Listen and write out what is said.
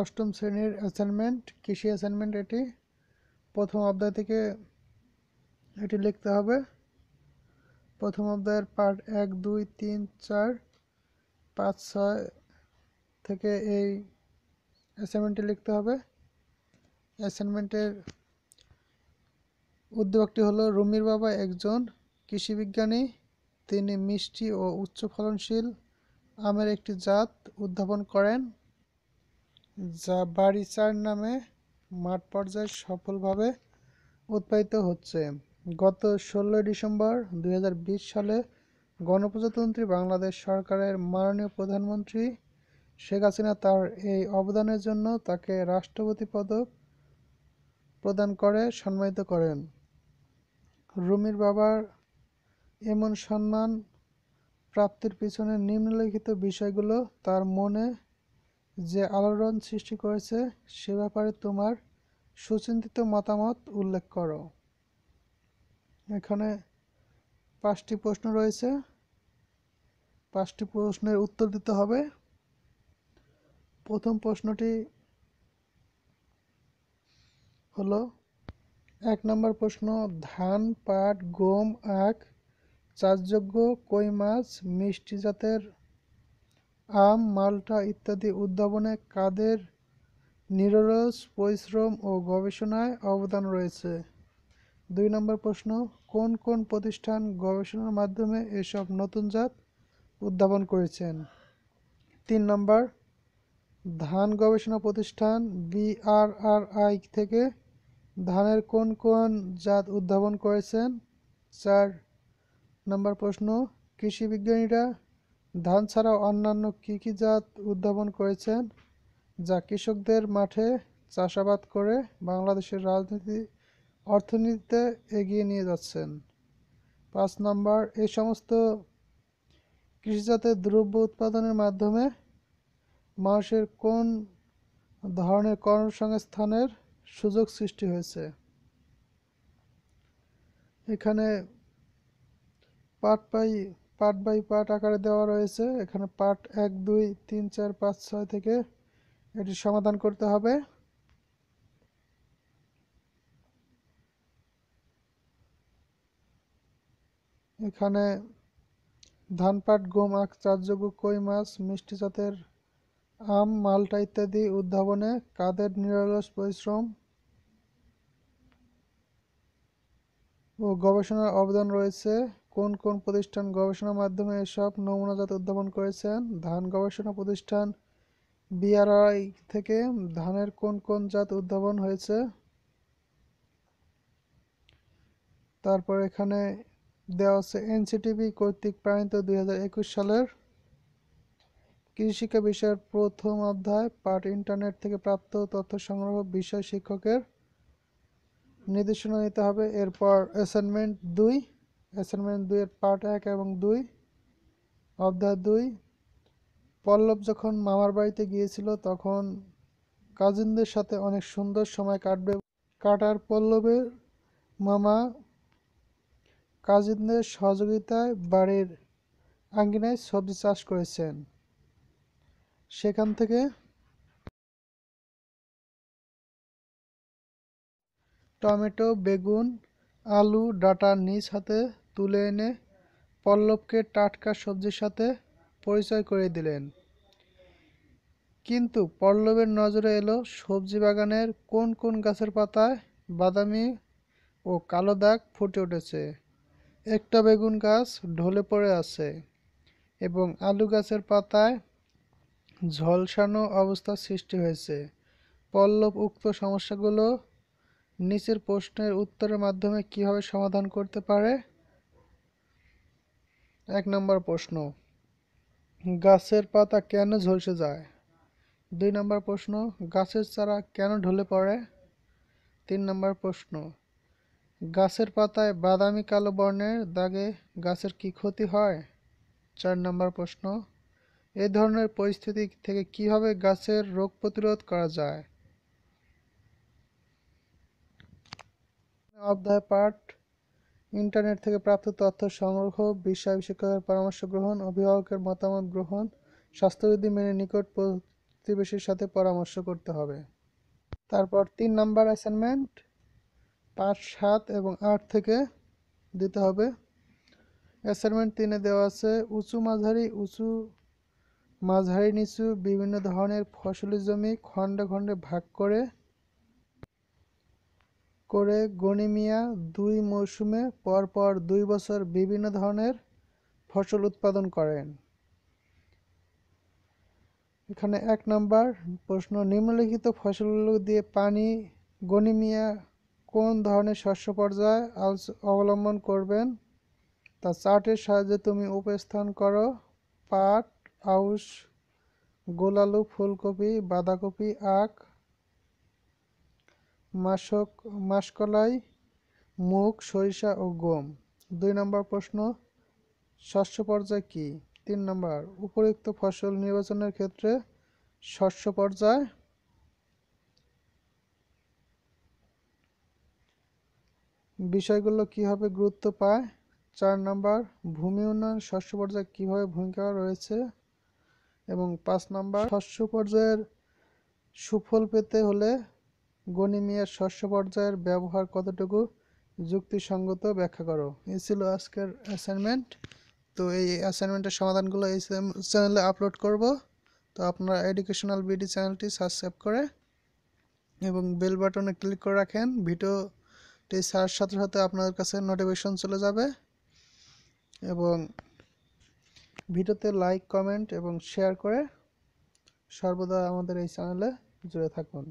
অষ্টম শ্রেণীর অ্যাসাইনমেন্ট কৃষি অ্যাসাইনমেন্ট এটি প্রথম অধ্যায় থেকে এটি লিখতে হবে প্রথম অধ্যায়ের পার্ট এক দুই তিন চার পাঁচ ছয় থেকে এই অ্যাসাইনমেন্টটি লিখতে হবে অ্যাসাইনমেন্টের উদ্যোগটি হলো রুমির বাবা একজন কৃষিবিজ্ঞানী তিনি মিষ্টি ও উচ্চ ফলনশীল আমের একটি জাত উদ্ভাবন করেন যা বারিচার নামে মাঠ পর্যায়ে সফলভাবে উৎপাদিত হচ্ছে গত ষোলোই ডিসেম্বর দুই সালে গণপ্রজাতন্ত্রী বাংলাদেশ সরকারের মাননীয় প্রধানমন্ত্রী শেখ হাসিনা তার এই অবদানের জন্য তাকে রাষ্ট্রপতি পদক প্রদান করে সম্মানিত করেন রুমির বাবার এমন সম্মান প্রাপ্তির পিছনে নিম্নলিখিত বিষয়গুলো তার মনে যে আলোড়ন সৃষ্টি করেছে সে ব্যাপারে তোমার সুচিন্তিত মতামত উল্লেখ করো এখানে পাঁচটি প্রশ্ন রয়েছে পাঁচটি প্রশ্নের উত্তর দিতে হবে প্রথম প্রশ্নটি হলো এক নম্বর প্রশ্ন ধান পাট গম আখ চাষযোগ্য কই মাছ মিষ্টি জাতের আম মাল্টা ইত্যাদি উদ্ভাবনে কাদের নিরস পরিশ্রম ও গবেষণায় অবদান রয়েছে দুই নম্বর প্রশ্ন কোন কোন প্রতিষ্ঠান গবেষণার মাধ্যমে এসব নতুন জাত উদ্ভাবন করেছেন তিন নম্বর ধান গবেষণা প্রতিষ্ঠান বিআরআরআই থেকে ধানের কোন কোন জাত উদ্ভাবন করেছেন চার নম্বর প্রশ্ন কৃষি বিজ্ঞানীরা ধান ছাড়াও অন্যান্য কি কি জাত উদ্ভাবন করেছেন যা কৃষকদের মাঠে চাষাবাদ করে বাংলাদেশের রাজনীতি অর্থনীতিতে এগিয়ে নিয়ে যাচ্ছেন পাঁচ নম্বর এই সমস্ত কৃষিজাতের দ্রব্য উৎপাদনের মাধ্যমে মানুষের কোন ধরনের কর্মসংস্থানের সুযোগ সৃষ্টি হয়েছে এখানে পাট পাই পার্ট বাই পার্ট আকারে দেওয়া রয়েছে এখানে পার্ট এক দুই তিন চার পাঁচ ছয় থেকে এটি সমাধান করতে হবে এখানে ধান পাট গম আখ চাষযোগ্য কই মাছ মিষ্টি জাতের আম মালটা ইত্যাদি উদ্ভাবনে কাদের নিরলস পরিশ্রম ও গবেষণার অবদান রয়েছে কোন কোন প্রতিষ্ঠান গবেষণার মাধ্যমে এসব নমুনাজাত উদ্ভাবন করেছেন ধান গবেষণা প্রতিষ্ঠান বিআরআই থেকে ধানের কোন কোন জাত উদ্ভাবন হয়েছে তারপর এখানে দেওয়া আছে এনসিটিভি কর্তৃক প্রাণিত দুই সালের কৃষিশিক্ষা বিষয়ের প্রথম অধ্যায় পাঠ ইন্টারনেট থেকে প্রাপ্ত তথ্য সংগ্রহ বিষয় শিক্ষকের নির্দেশনা নিতে হবে এরপর অ্যাসাইনমেন্ট দুই অ্যাসাইনমেন্ট দুইয়ের পার্ট এক এবং দুই অধ্যায় দুই পল্লব যখন মামার বাড়িতে গিয়েছিল তখন কাজিনদের সাথে অনেক সুন্দর সময় কাটবে কাটার পল্লবের মামা কাজিনদের সহযোগিতায় বাড়ির আঙ্গিনায় সবজি চাষ করেছেন সেখান থেকে টমেটো বেগুন আলু ডাটা নিজ হাতে তুলে এনে পল্লবকে টাটকা সবজির সাথে পরিচয় করে দিলেন কিন্তু পল্লবের নজরে এলো সবজি বাগানের কোন কোন গাছের পাতায় বাদামি ও কালো দাগ ফুটে উঠেছে একটা বেগুন গাছ ঢলে পড়ে আছে এবং আলু গাছের পাতায় ঝলসানো অবস্থার সৃষ্টি হয়েছে পল্লব উক্ত সমস্যাগুলো নিচের প্রশ্নের উত্তরের মাধ্যমে কিভাবে সমাধান করতে পারে এক নম্বর প্রশ্ন গাছের পাতা কেন ঝলসে যায় দুই নম্বর প্রশ্ন গাছের চারা কেন ঢলে পড়ে তিন নম্বর প্রশ্ন গাছের পাতায় বাদামি কালো বর্ণের দাগে গাছের কি ক্ষতি হয় চার নম্বর প্রশ্ন এ ধরনের পরিস্থিতি থেকে কিভাবে গাছের রোগ প্রতিরোধ করা যায় অধ্যায় পাঠ ইন্টারনেট থেকে প্রাপ্ত তথ্য সংগ্রহ বিষয় শিক্ষকের পরামর্শ গ্রহণ অভিভাবকের মতামত গ্রহণ স্বাস্থ্যবিধি মেনে নিকট প্রতিবেশীর সাথে পরামর্শ করতে হবে তারপর তিন নাম্বার অ্যাসাইনমেন্ট পাঁচ সাত এবং আট থেকে দিতে হবে অ্যাসাইনমেন্ট তিনে দেওয়া আছে উঁচু মাঝারি উঁচু মাঝারি নিচু বিভিন্ন ধরনের ফসলি জমি খণ্ডে খণ্ডে ভাগ করে করে গনি মিয়া দুই মৌসুমে পরপর দুই বছর বিভিন্ন ধরনের ফসল উৎপাদন করেন এখানে এক নম্বর প্রশ্ন নিম্নলিখিত ফসলগুলো দিয়ে পানি গনি মিয়া কোন ধরনের শস্য পর্যায় অবলম্বন করবেন তা চার্টের সাহায্যে তুমি উপস্থান করো পাট আউশ গোলালু ফুলকপি বাঁধাকপি আখ মাসক মাসকলাই মুগ সরিষা ও গম দুই নম্বর প্রশ্ন শস্য পর্যায় কী তিন নম্বর উপরুক্ত ফসল নির্বাচনের ক্ষেত্রে শস্য পর্যায় বিষয়গুলো কীভাবে গুরুত্ব পায় চার নম্বর ভূমি উন্নয়ন শস্য পর্যায় কীভাবে ভূমিকা রয়েছে এবং পাঁচ নম্বর শস্য পর্যায়ের সুফল পেতে হলে গনিমিয়ার ষষ্ঠ পর্যায়ের ব্যবহার কতটুকু যুক্তিসঙ্গত ব্যাখ্যা করো এই ছিল আজকের অ্যাসাইনমেন্ট তো এই অ্যাসাইনমেন্টের সমাধানগুলো এই চ্যানেলে আপলোড করব তো আপনারা এডুকেশনাল বিডি চ্যানেলটি সাবস্ক্রাইব করে এবং বেল বাটনে ক্লিক করে রাখেন ভিডিওটি ছাড়ার সাথে সাথে আপনাদের কাছে নোটিফিকেশন চলে যাবে এবং ভিডিওতে লাইক কমেন্ট এবং শেয়ার করে সর্বদা আমাদের এই চ্যানেলে জুড়ে থাকুন